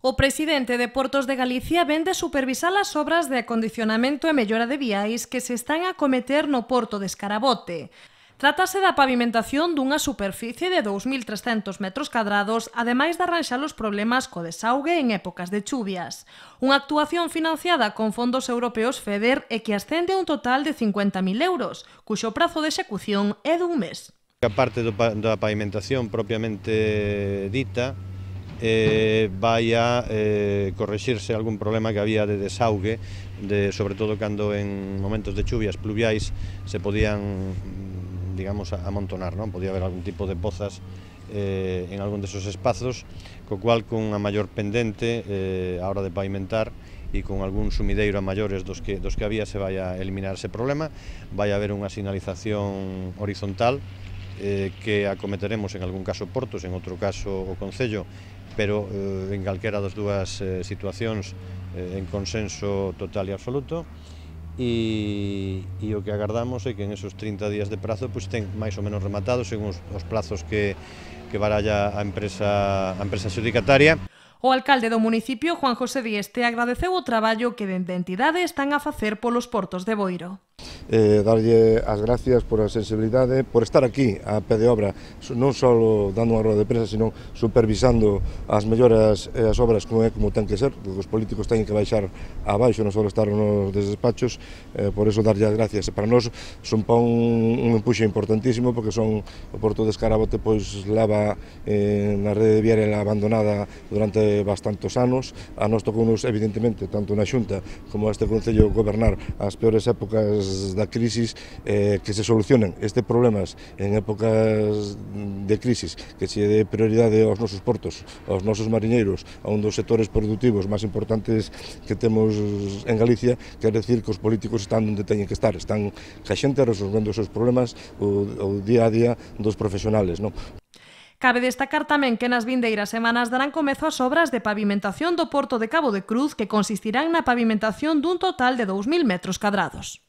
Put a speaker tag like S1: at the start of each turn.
S1: O presidente de Portos de Galicia vende supervisar as obras de acondicionamento e mellora de viais que se están a cometer no porto de Escarabote. Trátase da pavimentación dunha superficie de 2.300 metros cadrados, ademais de arranxar os problemas co desaugue en épocas de chuvias. Unha actuación financiada con fondos europeos FEDER e que ascende a un total de 50.000 euros, cuxo prazo de execución é dun mes.
S2: A parte do, da pavimentación propiamente dita, eh, vai a eh, corregirse algún problema que había de desaugue, de, sobre todo cando en momentos de chuvias pluviais se podían, digamos, amontonar, non? Podía haber algún tipo de pozas eh, en algún desos espazos, co cual con a maior pendente eh, a hora de pavimentar e con algún sumideiro a maiores dos que, dos que había se vai a eliminar ese problema, vai a haber unha sinalización horizontal eh, que acometeremos en algún caso Portos, en outro caso o Concello, pero eh, en calquera das dúas eh, situacións eh, en consenso total e absoluto e, e o que agardamos é que en esos 30 días de prazo pois, ten máis ou menos rematados según os, os plazos que, que baralla a empresa, a empresa xudicataria.
S1: O alcalde do municipio, Juan José Dieste, agradeceu o traballo que dende entidade están a facer polos portos de Boiro
S3: eh, darlle as gracias por a sensibilidade, por estar aquí a pé de obra, non só dando unha roda de prensa, senón supervisando as melloras e as obras como é como ten que ser, os políticos teñen que baixar abaixo, non só estar nos despachos, eh, por eso darlle as gracias. E para nós son pa un, un empuxe importantísimo, porque son o Porto de Escarabote pois lava eh, na rede viaria abandonada durante bastantos anos, a nós tocounos evidentemente, tanto na Xunta como este Concello gobernar as peores épocas da crisis eh, que se solucionen este problemas en épocas de crisis que se dé prioridade aos nosos portos, aos nosos mariñeiros, a un dos sectores productivos máis importantes que temos en Galicia, quer decir que os políticos están onde teñen que estar, están xa xente resolvendo os seus problemas o, o día a día dos profesionales, non?
S1: Cabe destacar tamén que nas vindeiras semanas darán comezo as obras de pavimentación do porto de Cabo de Cruz que consistirán na pavimentación dun total de 2.000 metros cadrados.